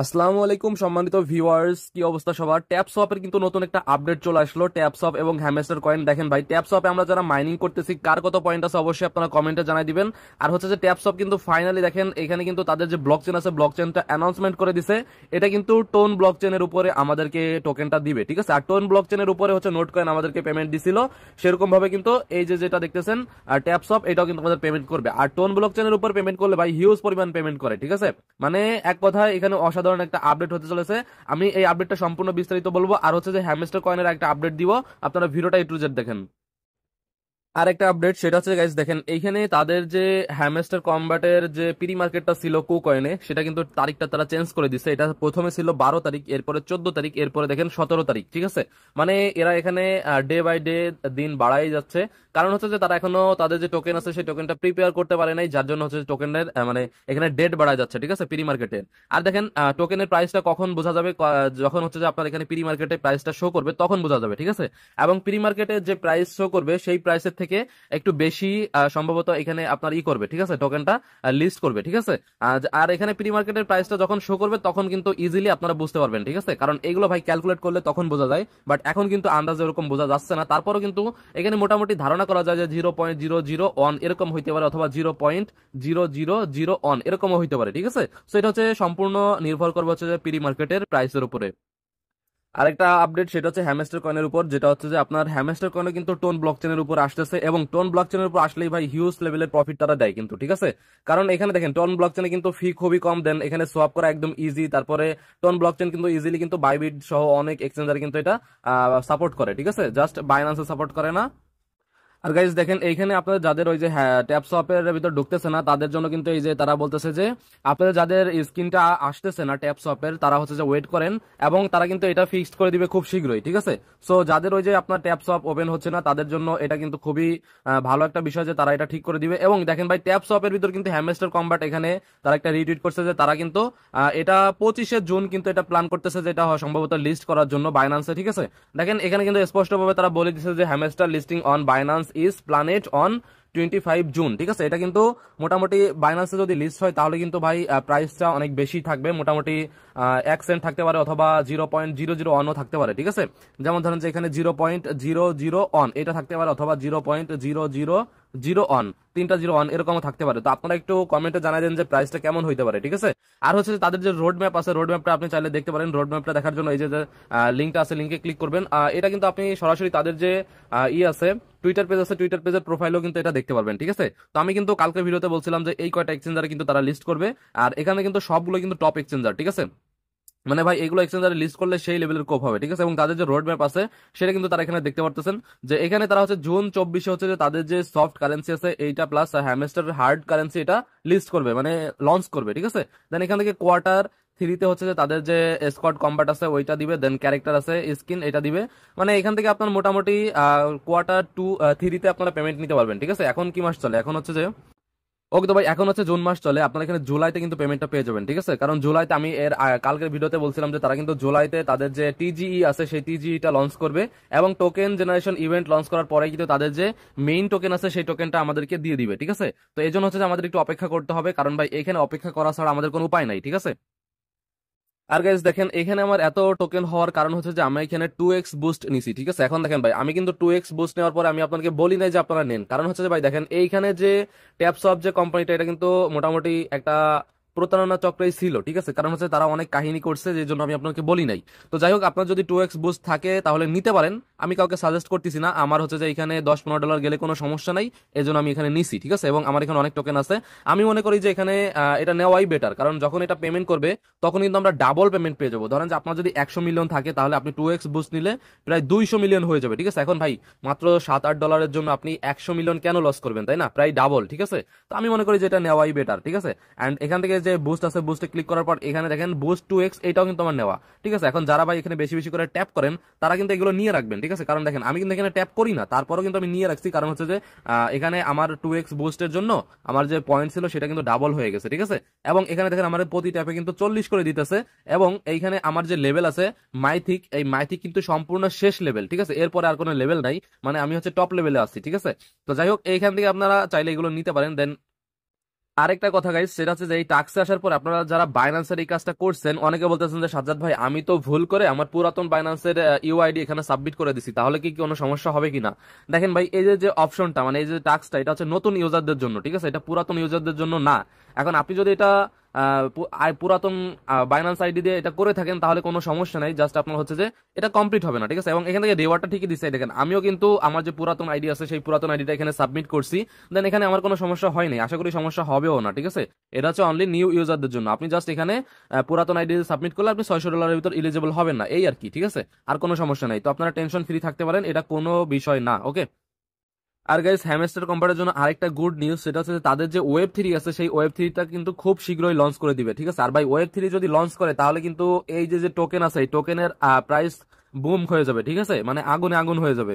আসসালামু আলাইকুম সম্মানিত ভিউয়ার্স কি অবস্থা সবার ট্যাপ সোয়াপের কিন্তু নতুন একটা আপডেট চলে আসলো ট্যাপ সোয়াপ এবং হ্যামেস্টার কয়েন দেখেন ভাই ট্যাপ সোয়াপে আমরা যারা মাইনিং করতেছি কার কত পয়েন্ট আছে অবশ্যই আপনারা কমেন্টে জানাই দিবেন আর হচ্ছে যে ট্যাপ কিন্তু ফাইনালি দেখেন এখানে কিন্তু তাদের যে ব্লক চেন আছে ব্লক চেনটা অ্যানাউন্সমেন্ট করে দিছে এটা কিন্তু টোন ব্লক চেনের উপরে আমাদেরকে টোকেনটা দিবে ঠিক আছে আর টোন ব্লক চেনের উপরে হচ্ছে নোট কয়েন আমাদেরকে পেমেন্ট দিছিল সেরকম ভাবে কিন্তু এই যে যেটা দেখতেছেন ট্যাপ সোয়াপ এটাও কিন্তু আমাদের পেমেন্ট করবে আর টোন ব্লক চেনের উপর পেমেন্ট করলে ভাই হিউজ পরিমাণ পেমেন্ট করে ঠিক আছে মানে এক কথায় এখানে অসাধারণ অসাধারণ একটা আপডেট হতে চলেছে আমি এই আপডেটটা সম্পূর্ণ বিস্তারিত বলবো আর হচ্ছে যে হ্যামস্টার কয়েনের একটা আপডেট দিব আপনারা ভিডিওটা একটু দেখেন আরেকটা আপডেট সেটা হচ্ছে গাইজ দেখেন এইখানে তাদের যে হ্যামেস্টার কম্বাটের যে প্রি মার্কেটটা ছিল কো কয়েনে সেটা কিন্তু তারিখটা তারা চেঞ্জ করে দিচ্ছে এটা প্রথমে ছিল বারো তারিখ এরপরে চোদ্দ তারিখ এরপরে দেখেন সতেরো তারিখ ঠিক আছে মানে এরা এখানে ডে বাই ডে দিন বাড়াই যাচ্ছে কারণ হচ্ছে যে তারা এখনো তাদের যে টোকেন আছে সেই টোকেনটা প্রিপেয়ার করতে পারে নাই যার জন্য হচ্ছে টোকেনের মানে এখানে ডেট বাড়া যাচ্ছে ঠিক আছে প্রি মার্কেটে আর দেখেন টোকেনের প্রাইসটা কখন বোঝা যাবে যখন হচ্ছে যে আপনার এখানে প্রি মার্কেটে প্রাইসটা শো করবে তখন বোঝা যাবে ঠিক আছে এবং প্রি মার্কেটে যে প্রাইস শো করবে সেই প্রাইসের থেকে একটু বেশি সম্ভবত এখানে আপনার ই করবে ঠিক আছে টোকেনটা লিস্ট করবে ঠিক আছে আর এখানে প্রি মার্কেটের প্রাইসটা যখন শো করবে তখন কিন্তু ইজিলি আপনারা বুঝতে পারবেন ঠিক আছে কারণ এগুলো ভাই ক্যালকুলেট করলে তখন বোঝা যায় বাট এখন কিন্তু আন্দাজ এরকম বোঝা যাচ্ছে না তারপরও কিন্তু এখানে মোটামুটি ধারণা করা যায় যে zero point zero zero one এরকম হইতে পারে অথবা zero point zero zero zero one এরকমও হইতে পারে ঠিক আছে সো এটা হচ্ছে সম্পূর্ণ নির্ভর করবে হচ্ছে যে প্রি মার্কেটের প্রাইসের উপরে আরেকটা আপডেট সেটা হচ্ছে হ্যামেস্টার কয়েনের উপর যেটা হচ্ছে যে আপনার হ্যামেস্টার কয়েন কিন্তু টোন ব্লক চেনের উপর আসতেছে এবং টোন ব্লক চেনের উপর আসলেই ভাই হিউজ লেভেলের প্রফিট তারা দেয় কিন্তু ঠিক আছে কারণ এখানে দেখেন টোন ব্লক চেনে কিন্তু ফি খুবই কম দেন এখানে সোয়াপ করা একদম ইজি তারপরে টোন ব্লক চেন কিন্তু ইজিলি কিন্তু বাইবিট সহ অনেক এক্সচেঞ্জার কিন্তু এটা সাপোর্ট করে ঠিক আছে জাস্ট বাইন্যান্সে সাপোর্ট করে না আর গাইজ দেখেন এইখানে আপনাদের যাদের ওই যে ট্যাপ শপের ভিতর ঢুকতেছে না তাদের জন্য কিন্তু এই যে তারা বলতেছে যে আপনাদের যাদের স্ক্রিনটা আসতেছে না ট্যাপ শপের তারা হচ্ছে যে ওয়েট করেন এবং তারা কিন্তু এটা ফিক্সড করে দিবে খুব শীঘ্রই ঠিক আছে সো যাদের ওই যে আপনার ট্যাপ শপ ওপেন হচ্ছে না তাদের জন্য এটা কিন্তু খুবই ভালো একটা বিষয় যে তারা এটা ঠিক করে দিবে এবং দেখেন ভাই ট্যাপ শপের ভিতর কিন্তু হ্যামেস্টার কম্বাট এখানে তারা একটা রিটুইট করছে যে তারা কিন্তু এটা পঁচিশে জুন কিন্তু এটা প্ল্যান করতেছে যে এটা সম্ভবত লিস্ট করার জন্য বাইনান্সে ঠিক আছে দেখেন এখানে কিন্তু স্পষ্টভাবে তারা বলে দিচ্ছে যে hamster listing on Binance is planned on twenty five June ঠিক আছে এটা কিন্তু মোটামুটি বাইনান্সে যদি লিস্ট হয় তাহলে কিন্তু ভাই প্রাইসটা অনেক বেশি থাকবে মোটামুটি এক সেন্ট থাকতে পারে অথবা জিরো পয়েন্ট জিরো জিরো অনও থাকতে পারে ঠিক আছে যেমন ধরেন যে এখানে zero point zero zero one এটা থাকতে পারে অথবা zero point zero zero zero one তিনটা জিরো অন এরকমও থাকতে পারে তো আপনারা একটু কমেন্টে জানাই দেন যে প্রাইসটা কেমন হইতে পারে ঠিক আছে আর হচ্ছে তাদের যে রোড ম্যাপ আছে রোড ম্যাপটা আপনি চাইলে দেখতে পারেন রোড ম্যাপটা দেখার জন্য এই যে লিঙ্কটা আছে লিঙ্কে ক্লিক করবেন এটা কিন্তু আপনি সরাসরি তাদের যে ই আছে টুইটার পেজ আছে টুইটার পেজের প্রোফাইলও কিন্তু এটা দেখতে পারবেন ঠিক আছে তো আমি কিন্তু কালকে ভিডিওতে বলছিলাম যে এই কয়টা এক্সচেঞ্জারে কিন্তু তারা লিস্ট করবে আর এখানে কিন্তু সবগুলো কিন্তু টপ এক্সচেঞ্জার ঠিক আছে মানে ভাই এগুলো এক্সচেঞ্জারে লিস্ট করলে সেই লেভেলের কোপ হবে ঠিক আছে এবং তাদের যে রোড ম্যাপ আছে সেটা কিন্তু তারা এখানে দেখতে পারতেছেন যে এখানে তারা হচ্ছে জুন চব্বিশে হচ্ছে যে তাদের যে সফট কারেন্সি আছে এইটা প্লাস হ্যামেস্টার হার্ড কারেন্সি এটা লিস্ট করবে মানে লঞ্চ করবে ঠিক আছে দেন এখান থেকে কোয়ার্টার থ্রিতে হচ্ছে যে তাদের যে স্কোয়াড কম্বাট আছে ওইটা দিবে দেন ক্যারেক্টার আছে স্কিন এটা দিবে মানে এখান থেকে আপনার মোটামুটি কোয়ার্টার টু থ্রিতে আপনারা পেমেন্ট নিতে পারবেন ঠিক আছে এখন কি মাস চলে এখন হচ্ছে যে ওকে তো ভাই এখন হচ্ছে জুন মাস চলে আপনারা এখানে জুলাইতে কিন্তু পেমেন্টটা পেয়ে যাবেন ঠিক আছে কারণ জুলাইতে আমি এর কালকের ভিডিওতে বলছিলাম যে তারা কিন্তু জুলাইতে তাদের যে টিজিই e আছে সেই টিজিইটা লঞ্চ করবে এবং টোকেন জেনারেশন ইভেন্ট লঞ্চ করার পরে কিন্তু তাদের যে মেইন টোকেন আছে সেই টোকেনটা আমাদেরকে দিয়ে দিবে ঠিক আছে তো এই হচ্ছে যে আমাদের একটু অপেক্ষা করতে হবে কারণ ভাই এখানে অপেক্ষা করা ছাড়া আমাদের কোনো উপায় নাই ঠিক আছে আর গাইজ দেখেন এখানে আমার এত টোকেন হওয়ার কারণ হচ্ছে যে আমি এখানে টু এক্স বুস্ট নিছি ঠিক আছে এখন দেখেন ভাই আমি কিন্তু টু এক্স বুস্ট নেওয়ার পরে আমি আপনাকে বলি না যে আপনারা নেন কারণ হচ্ছে যে ভাই দেখেন এইখানে যে ট্যাপস অফ যে কোম্পানিটা এটা কিন্তু মোটামুটি একটা প্রতারণা চক্রই ছিল ঠিক আছে কারণ হচ্ছে তারা অনেক কাহিনী করছে যে জন্য আমি আপনাকে বলি নাই তো যাই হোক আপনার যদি টু এক্স বুস থাকে তাহলে নিতে পারেন আমি কাউকে সাজেস্ট করতেছি না আমার হচ্ছে যে এখানে দশ পনেরো ডলার গেলে কোনো সমস্যা নাই এই জন্য আমি এখানে নিছি ঠিক আছে এবং আমার এখানে অনেক টোকেন আছে আমি মনে করি যে এখানে এটা নেওয়াই বেটার কারণ যখন এটা পেমেন্ট করবে তখন কিন্তু আমরা ডাবল পেমেন্ট পেয়ে যাবো ধরেন যে আপনার যদি একশো মিলিয়ন থাকে তাহলে আপনি টু এক্স বুস নিলে প্রায় দুইশো মিলিয়ন হয়ে যাবে ঠিক আছে এখন ভাই মাত্র সাত আট ডলারের জন্য আপনি একশো মিলিয়ন কেন লস করবেন তাই না প্রায় ডাবল ঠিক আছে তো আমি মনে করি যে এটা নেওয়াই বেটার ঠিক আছে অ্যান্ড এখান থেকে যে বুস্ট আছে বুস্টে ক্লিক করার পর এখানে দেখেন বুস্ট টু এক্স এটাও কিন্তু আমার নেওয়া ঠিক আছে এখন যারা ভাই এখানে বেশি বেশি করে ট্যাপ করেন তারা কিন্তু এগুলো নিয়ে রাখবেন ঠিক আছে কারণ দেখেন আমি কিন্তু এখানে ট্যাপ করি না তারপরও কিন্তু আমি নিয়ে রাখছি কারণ হচ্ছে যে এখানে আমার টু এক্স বুস্টের জন্য আমার যে পয়েন্ট ছিল সেটা কিন্তু ডাবল হয়ে গেছে ঠিক আছে এবং এখানে দেখেন আমার প্রতি ট্যাপে কিন্তু চল্লিশ করে দিতেছে এবং এইখানে আমার যে লেভেল আছে মাইথিক এই মাইথিক কিন্তু সম্পূর্ণ শেষ লেভেল ঠিক আছে এরপরে আর কোনো লেভেল নাই মানে আমি হচ্ছে টপ লেভেলে আসছি ঠিক আছে তো যাই হোক এইখান থেকে আপনারা চাইলে এগুলো নিতে পারেন দেন আরেকটা কথা গাইজ সেটা হচ্ছে যে এই টাক্সে আসার পর আপনারা যারা বাইন্যান্সের এই কাজটা করছেন অনেকে বলতেছেন যে সাজ্জাদ ভাই আমি তো ভুল করে আমার পুরাতন বাইন্যান্সের ইউআইডি এখানে সাবমিট করে দিছি তাহলে কি কোনো সমস্যা হবে কিনা দেখেন ভাই এই যে যে অপশনটা মানে এই যে টাক্সটা এটা হচ্ছে নতুন ইউজারদের জন্য ঠিক আছে এটা পুরাতন ইউজারদের জন্য না এখন আপনি যদি এটা পুরাতন বাইনান্স আইডি দিয়ে এটা করে থাকেন তাহলে কোনো সমস্যা নাই জাস্ট আপনার হচ্ছে যে এটা কমপ্লিট হবে না ঠিক আছে এবং এখান থেকে রেওয়ার্ডটা ঠিকই দিচ্ছে দেখেন আমিও কিন্তু আমার যে পুরাতন আইডি আছে সেই পুরাতন আইডিটা এখানে সাবমিট করছি দেন এখানে আমার কোনো সমস্যা হয় নাই আশা করি সমস্যা হবেও না ঠিক আছে এটা হচ্ছে অনলি নিউ ইউজারদের জন্য আপনি জাস্ট এখানে পুরাতন আইডি সাবমিট করলে আপনি ছয়শো ডলারের ভিতর ইলিজিবল হবেন না এই আর কি ঠিক আছে আর কোনো সমস্যা নাই তো আপনারা টেনশন ফ্রি থাকতে পারেন এটা কোনো বিষয় না ওকে আর গাইজ হ্যামেস্টার কোম্পানির জন্য আরেকটা গুড নিউজ সেটা হচ্ছে তাদের যে ওয়েব থ্রি আছে সেই ওয়েব থ্রিটা কিন্তু খুব শীঘ্রই লঞ্চ করে দিবে ঠিক আছে আর ভাই ওয়েব থ্রি যদি লঞ্চ করে তাহলে কিন্তু এই যে যে টোকেন আছে এই টোকেনের প্রাইস বুম হয়ে যাবে ঠিক আছে মানে আগুনে আগুন হয়ে যাবে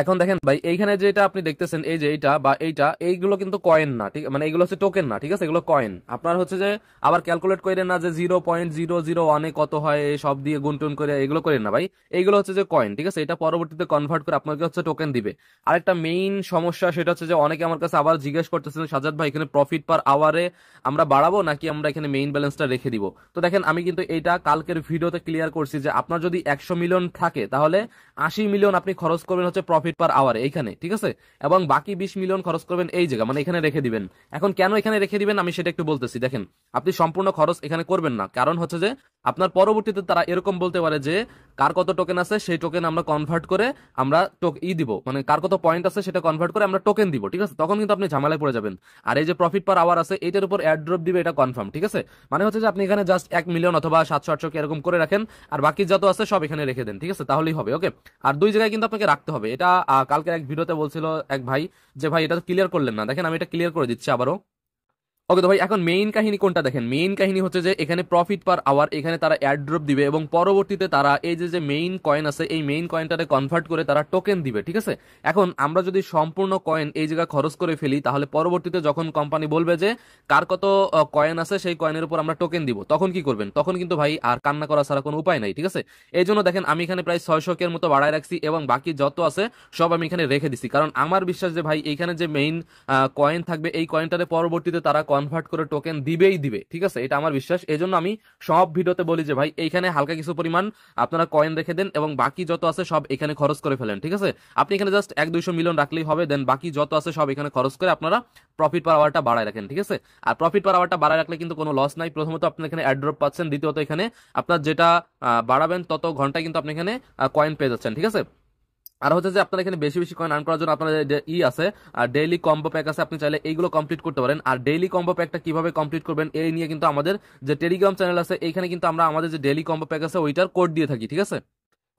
এখন দেখেন ভাই এইখানে যেটা আপনি দেখতেছেন এই যে এইটা বা এইটা এইগুলো কিন্তু কয়েন না ঠিক মানে এগুলো হচ্ছে টোকেন না ঠিক আছে এগুলো কয়েন আপনার হচ্ছে যে আবার ক্যালকুলেট করে না যে জিরো পয়েন্ট জিরো জিরো ওয়ানে কত হয় সব দিয়ে গুনটুন করে এগুলো করেন না ভাই এইগুলো হচ্ছে যে কয়েন ঠিক আছে এটা পরবর্তীতে কনভার্ট করে আপনাকে হচ্ছে টোকেন দিবে আর একটা মেইন সমস্যা সেটা হচ্ছে যে অনেকে আমার কাছে আবার জিজ্ঞেস করতেছেন সাজাদ ভাই এখানে প্রফিট পার আওয়ারে আমরা বাড়াবো নাকি আমরা এখানে মেইন ব্যালেন্সটা রেখে দিব তো দেখেন আমি কিন্তু এইটা কালকের ভিডিওতে ক্লিয়ার করছি যে আপনার যদি একশো মিলিয়ন থাকে তাহলে আশি মিলিয়ন আপনি খরচ করবেন হচ্ছে প্রফিট প্রফিট পার আওয়ার এইখানে ঠিক আছে এবং বাকি বিশ মিলিয়ন খরচ করবেন এই জায়গা মানে এখানে রেখে দিবেন এখন কেন এখানে রেখে দিবেন আমি সেটা একটু বলতেছি দেখেন আপনি সম্পূর্ণ খরচ এখানে করবেন না কারণ হচ্ছে যে আপনার পরবর্তীতে তারা এরকম বলতে পারে যে কার কত টোকেন আছে সেই টোকেন আমরা কনভার্ট করে আমরা ই দিব মানে কার কত পয়েন্ট আছে সেটা কনভার্ট করে আমরা টোকেন দিব ঠিক আছে তখন কিন্তু আপনি ঝামেলায় পড়ে যাবেন আর এই যে প্রফিট পার আওয়ার আছে এটার উপর অ্যাড্রপ দিবে এটা কনফার্ম ঠিক আছে মানে হচ্ছে যে আপনি এখানে জাস্ট এক মিলিয়ন অথবা সাতশো আটশো এরকম করে রাখেন আর বাকি যত আছে সব এখানে রেখে দেন ঠিক আছে তাহলেই হবে ওকে আর দুই জায়গায় কিন্তু আপনাকে রাখতে হবে এটা কালকে এক ভিডিওতে বলছিল এক ভাই যে ভাই এটা তো ক্লিয়ার করলেন না দেখেন আমি এটা ক্লিয়ার করে দিচ্ছি আবারও ওকে তো ভাই এখন মেইন কাহিনী কোনটা দেখেন মেইন কাহিনী হচ্ছে যে এখানে প্রফিট পার আওয়ার এখানে তারা অ্যাড্রপ দিবে এবং পরবর্তীতে তারা এই যে যে মেইন কয়েন আছে এই মেইন কয়েনটাতে কনভার্ট করে তারা টোকেন দিবে ঠিক আছে এখন আমরা যদি সম্পূর্ণ কয়েন এই জায়গা খরচ করে ফেলি তাহলে পরবর্তীতে যখন কোম্পানি বলবে যে কার কত কয়েন আছে সেই কয়েনের উপর আমরা টোকেন দিব তখন কি করবেন তখন কিন্তু ভাই আর কান্না করা ছাড়া কোনো উপায় নাই ঠিক আছে এই জন্য দেখেন আমি এখানে প্রায় ছয়শকের মতো বাড়ায় রাখছি এবং বাকি যত আছে সব আমি এখানে রেখে দিছি কারণ আমার বিশ্বাস যে ভাই এইখানে যে মেইন কয়েন থাকবে এই কয়েনটাতে পরবর্তীতে তারা কনভার্ট করে টোকেন দিবেই দিবে ঠিক আছে এটা আমার বিশ্বাস এই আমি সব ভিডিওতে বলি যে ভাই এইখানে হালকা কিছু পরিমাণ আপনারা কয়েন রেখে দেন এবং বাকি যত আছে সব এখানে খরচ করে ফেলেন ঠিক আছে আপনি এখানে জাস্ট এক দুইশো মিলিয়ন রাখলেই হবে দেন বাকি যত আছে সব এখানে খরচ করে আপনারা প্রফিট পার আওয়ারটা বাড়ায় রাখেন ঠিক আছে আর প্রফিট পার আওয়ারটা বাড়ায় রাখলে কিন্তু কোনো লস নাই প্রথমত আপনি এখানে অ্যাড্রপ পাচ্ছেন দ্বিতীয়ত এখানে আপনার যেটা বাড়াবেন তত ঘন্টায় কিন্তু আপনি এখানে কয়েন পেয়ে যাচ্ছেন ঠিক আছে আর হচ্ছে যে আপনার এখানে বেশি বেশি কয়েন আর্ন করার জন্য আপনার ই আছে আর ডেইলি কম্বো প্যাক আছে আপনি চাইলে এইগুলো কমপ্লিট করতে পারেন আর ডেইলি কম্বো প্যাকটা কিভাবে কমপ্লিট করবেন এই নিয়ে কিন্তু আমাদের যে টেলিগ্রাম চ্যানেল আছে এইখানে কিন্তু আমরা আমাদের যে ডেইলি কম্বো প্যাক আছে ওইটার কোড দিয়ে থাকি ঠিক আছে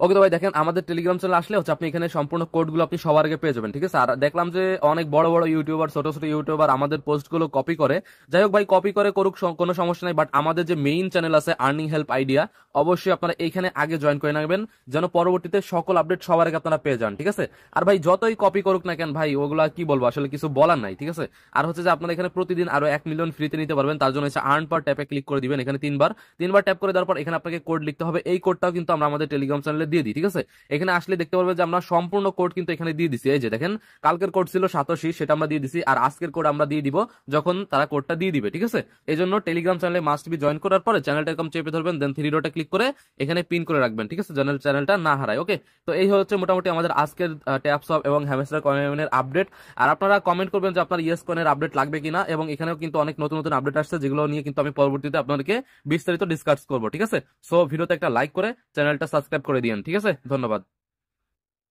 ওকে তো ভাই দেখেন আমাদের টেলিগ্রাম চ্যানেল আসলে হচ্ছে আপনি এখানে সম্পূর্ণ কোডগুলো আপনি সবার আগে পেয়ে যাবেন ঠিক আছে আর দেখলাম যে অনেক বড় বড় ইউটিউবার ছোট ছোট ইউটিউবার আমাদের পোস্টগুলো কপি করে যাই হোক ভাই কপি করে করুক কোনো সমস্যা নাই বাট আমাদের যে মেইন চ্যানেল আছে আর্নিং হেল্প আইডিয়া অবশ্যই আপনারা এখানে আগে জয়েন করে নেবেন যেন পরবর্তীতে সকল আপডেট সবার আগে আপনারা পেয়ে যান ঠিক আছে আর ভাই যতই কপি করুক না কেন ভাই ওগুলো কি বলবো আসলে কিছু বলার নাই ঠিক আছে আর হচ্ছে যে আপনারা এখানে প্রতিদিন আরো এক মিলিয়ন ফ্রিতে নিতে পারবেন তার জন্য হচ্ছে আর্ন পার ট্যাপে ক্লিক করে দিবেন এখানে তিনবার তিনবার ট্যাপ করে দেওয়ার পর এখানে আপনাকে কোড লিখতে হবে এই কোডটাও কিন্তু আমরা আমাদের টেলিগ্রাম চ্যানেলে করে দিয়ে দিই ঠিক আছে এখানে আসলে দেখতে পারবে যে আমরা সম্পূর্ণ কোড কিন্তু এখানে দিয়ে দিছি এই যে দেখেন কালকের কোড ছিল সাতাশি সেটা আমরা দিয়ে দিছি আর আজকের কোড আমরা দিয়ে দিব যখন তারা কোডটা দিয়ে দিবে ঠিক আছে এই জন্য টেলিগ্রাম চ্যানেলে মাস্ট বি জয়েন করার পরে চ্যানেলটা এরকম চেপে ধরবেন দেন থ্রি ডোটা ক্লিক করে এখানে পিন করে রাখবেন ঠিক আছে জেনারেল চ্যানেলটা না হারায় ওকে তো এই হচ্ছে মোটামুটি আমাদের আজকের ট্যাপস অফ এবং হ্যামেসার কয়েনের আপডেট আর আপনারা কমেন্ট করবেন যে আপনার ইয়েস কয়েনের আপডেট লাগবে কিনা এবং এখানেও কিন্তু অনেক নতুন নতুন আপডেট আসছে যেগুলো নিয়ে কিন্তু আমি পরবর্তীতে আপনাদেরকে বিস্তারিত ডিসকাস করবো ঠিক আছে সো ভিডিওতে একটা লাইক করে চ্যানেলটা সাবস্ক্রাইব করে দিয়ে দিন ঠিক আছে ধন্যবাদ